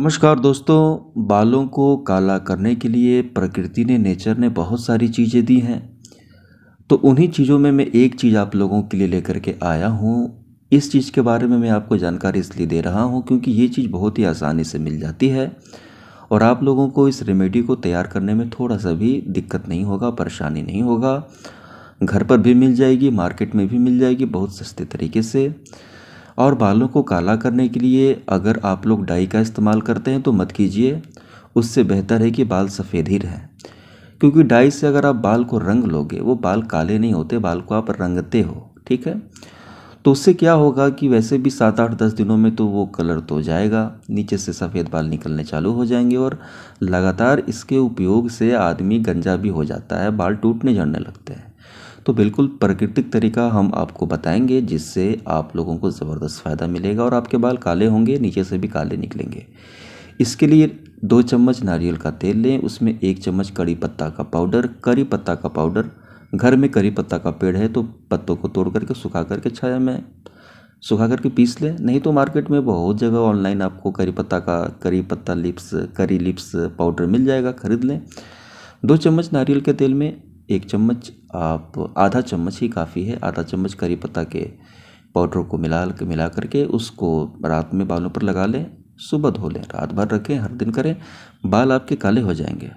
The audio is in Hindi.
नमस्कार दोस्तों बालों को काला करने के लिए प्रकृति ने नेचर ने बहुत सारी चीज़ें दी हैं तो उन्हीं चीज़ों में मैं एक चीज़ आप लोगों के लिए लेकर के आया हूँ इस चीज़ के बारे में मैं आपको जानकारी इसलिए दे रहा हूँ क्योंकि ये चीज़ बहुत ही आसानी से मिल जाती है और आप लोगों को इस रेमेडी को तैयार करने में थोड़ा सा भी दिक्कत नहीं होगा परेशानी नहीं होगा घर पर भी मिल जाएगी मार्केट में भी मिल जाएगी बहुत सस्ते तरीके से और बालों को काला करने के लिए अगर आप लोग डाई का इस्तेमाल करते हैं तो मत कीजिए उससे बेहतर है कि बाल सफ़ेद ही रहें क्योंकि डाई से अगर आप बाल को रंग लोगे वो बाल काले नहीं होते बाल को आप रंगते हो ठीक है तो उससे क्या होगा कि वैसे भी सात आठ दस दिनों में तो वो कलर तो जाएगा नीचे से सफ़ेद बाल निकलने चालू हो जाएंगे और लगातार इसके उपयोग से आदमी गंजा भी हो जाता है बाल टूटने झड़ने लगते हैं तो बिल्कुल प्राकृतिक तरीका हम आपको बताएंगे जिससे आप लोगों को ज़बरदस्त फ़ायदा मिलेगा और आपके बाल काले होंगे नीचे से भी काले निकलेंगे इसके लिए दो चम्मच नारियल का तेल लें उसमें एक चम्मच करी पत्ता का पाउडर करी पत्ता का पाउडर घर में करी पत्ता का पेड़ है तो पत्तों को तोड़ करके सुखा करके छाया में सुखा करके पीस लें नहीं तो मार्केट में बहुत जगह ऑनलाइन आपको करी पत्ता का करी पत्ता लिप्स करी लिप्स पाउडर मिल जाएगा खरीद लें दो चम्मच नारियल के तेल में एक चम्मच आप आधा चम्मच ही काफ़ी है आधा चम्मच करी पत्ता के पाउडर को मिला मिला करके उसको रात में बालों पर लगा लें सुबह धो लें रात भर रखें हर दिन करें बाल आपके काले हो जाएंगे